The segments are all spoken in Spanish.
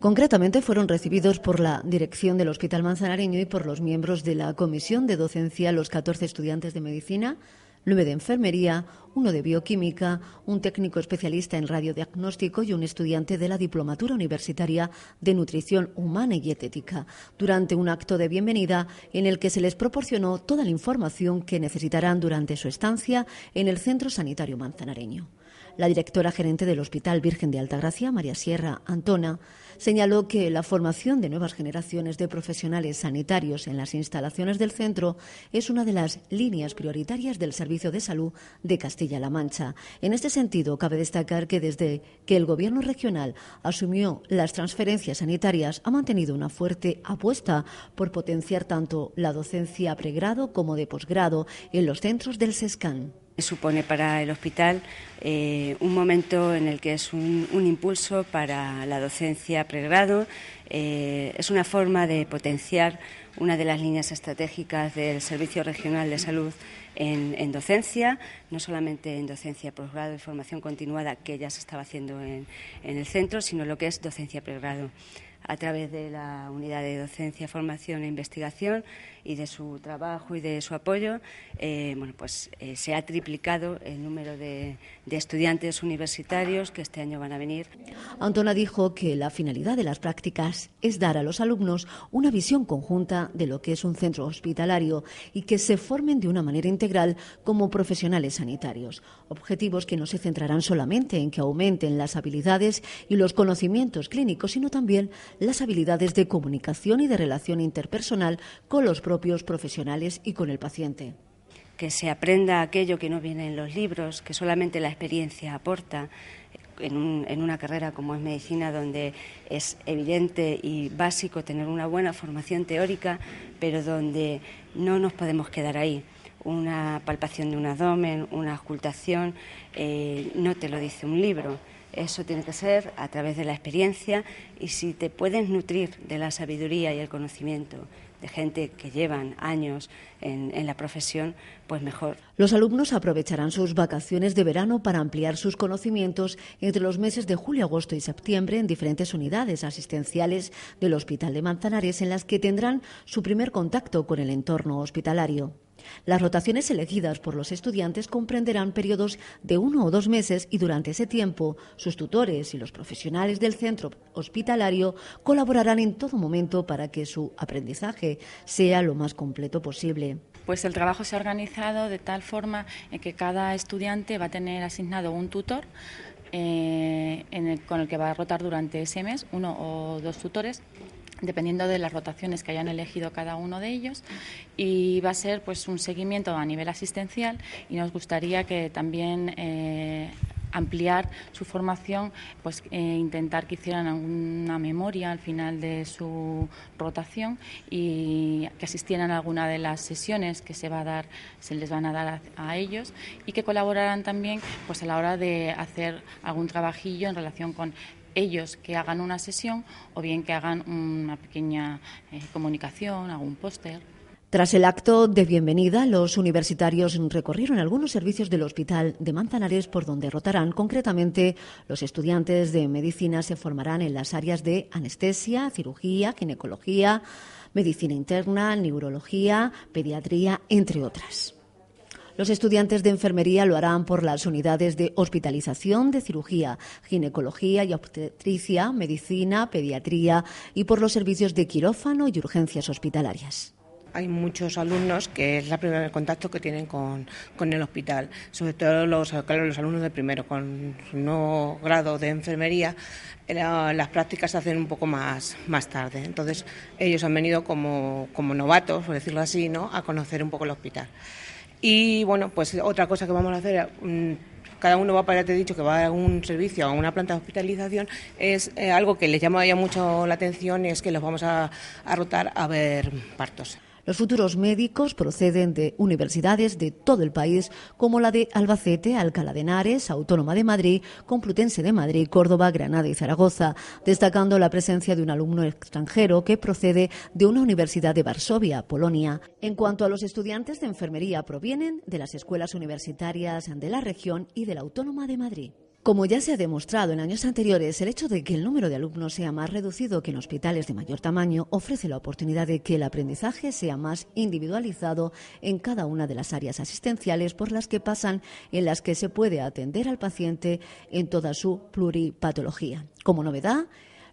Concretamente fueron recibidos por la dirección del Hospital Manzanareño y por los miembros de la Comisión de Docencia los 14 estudiantes de medicina, 9 de enfermería, uno de bioquímica, un técnico especialista en radiodiagnóstico y un estudiante de la Diplomatura Universitaria de Nutrición Humana y Dietética, durante un acto de bienvenida en el que se les proporcionó toda la información que necesitarán durante su estancia en el Centro Sanitario Manzanareño. La directora gerente del Hospital Virgen de Altagracia, María Sierra Antona, señaló que la formación de nuevas generaciones de profesionales sanitarios en las instalaciones del centro es una de las líneas prioritarias del Servicio de Salud de Castilla-La Mancha. En este sentido, cabe destacar que desde que el Gobierno regional asumió las transferencias sanitarias, ha mantenido una fuerte apuesta por potenciar tanto la docencia pregrado como de posgrado en los centros del SESCAN. Supone para el hospital eh, un momento en el que es un, impulso para la docencia pregrado, eh, es una forma de potenciar una de las líneas estratégicas del Servicio Regional de Salud en, docencia, no solamente en docencia posgrado y formación continuada que ya se estaba haciendo en el centro, sino lo que es docencia pregrado a través de la unidad de docencia, formación e investigación y de su trabajo y de su apoyo, eh, bueno, pues eh, se ha triplicado el número de, de, estudiantes universitarios que este año van a venir. Antona dijo que la finalidad de las prácticas es dar a los alumnos una visión conjunta de lo que es un centro hospitalario y que se formen de una manera integral como profesionales sanitarios. Objetivos que no se centrarán solamente en que aumenten las habilidades y los conocimientos clínicos, sino también las habilidades de comunicación y de relación interpersonal con los propios profesionales y con el paciente que se aprenda aquello que no viene en los libros, que solamente la experiencia aporta. En, una carrera como es medicina, donde es evidente y básico tener una buena formación teórica, pero donde no nos podemos quedar ahí. Una palpación de un abdomen, una ocultación... Eh, no te lo dice un libro eso tiene que ser a través de la experiencia y si te puedes nutrir de la sabiduría y el conocimiento de gente que llevan años en, la profesión, pues mejor. Los alumnos aprovecharán sus vacaciones de verano para ampliar sus conocimientos entre los meses de julio, agosto y septiembre en diferentes unidades asistenciales del Hospital de Manzanares en las que tendrán su primer contacto con el entorno hospitalario. Las rotaciones elegidas por los estudiantes comprenderán periodos de uno o dos meses y durante ese tiempo sus tutores y los profesionales del centro hospitalario colaborarán en todo momento para que su aprendizaje sea lo más completo posible. Pues el trabajo se ha organizado de tal forma que cada estudiante va a tener asignado un tutor eh, con el que va a rotar durante ese mes, uno o dos tutores, dependiendo de las rotaciones que hayan elegido cada uno de ellos y va a ser pues un seguimiento a nivel asistencial y nos gustaría que también eh, ampliar su formación, pues e intentar que hicieran alguna memoria al final de su rotación y que asistieran a alguna de las sesiones que se va a dar, se les van a dar a, a, ellos y que colaboraran también pues a la hora de hacer algún trabajillo en relación con ellos que hagan una sesión o bien que hagan una pequeña eh, comunicación, algún póster. Tras el acto de bienvenida, los universitarios recorrieron algunos servicios del Hospital de Manzanares por donde rotarán. Concretamente, los estudiantes de medicina se formarán en las áreas de anestesia, cirugía, ginecología, medicina interna, neurología, pediatría, entre otras. Los estudiantes de enfermería lo harán por las unidades de hospitalización, de cirugía, ginecología y obstetricia, medicina, pediatría y por los servicios de quirófano y urgencias hospitalarias hay muchos alumnos que es la primera contacto que tienen con, el hospital, sobre todo los, los alumnos de primero con no grado de enfermería, eh, las prácticas se hacen un poco más, más tarde. Entonces ellos han venido como, como novatos, por decirlo así, ¿no? a conocer un poco el hospital. Y bueno, pues otra cosa que vamos a hacer, mm, cada uno va para, te he dicho que va a un servicio, a una planta de hospitalización, es eh, algo que les llama ya mucho la atención, es que los vamos a, a rotar a ver partos. Los futuros médicos proceden de universidades de todo el país, como la de Albacete, Alcalá de Henares, Autónoma de Madrid, Complutense de Madrid, Córdoba, Granada y Zaragoza, destacando la presencia de un alumno extranjero que procede de una universidad de Varsovia, Polonia. En cuanto a los estudiantes de enfermería, provienen de las escuelas universitarias de la región y de la Autónoma de Madrid. Como ya se ha demostrado en años anteriores, el hecho de que el número de alumnos sea más reducido que en hospitales de mayor tamaño ofrece la oportunidad de que el aprendizaje sea más individualizado en cada una de las áreas asistenciales por las que pasan, en las que se puede atender al paciente en toda su pluripatología. Como novedad,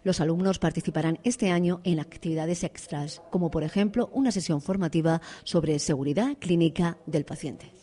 los alumnos participarán este año en actividades extras, como por ejemplo una sesión formativa sobre seguridad clínica del paciente.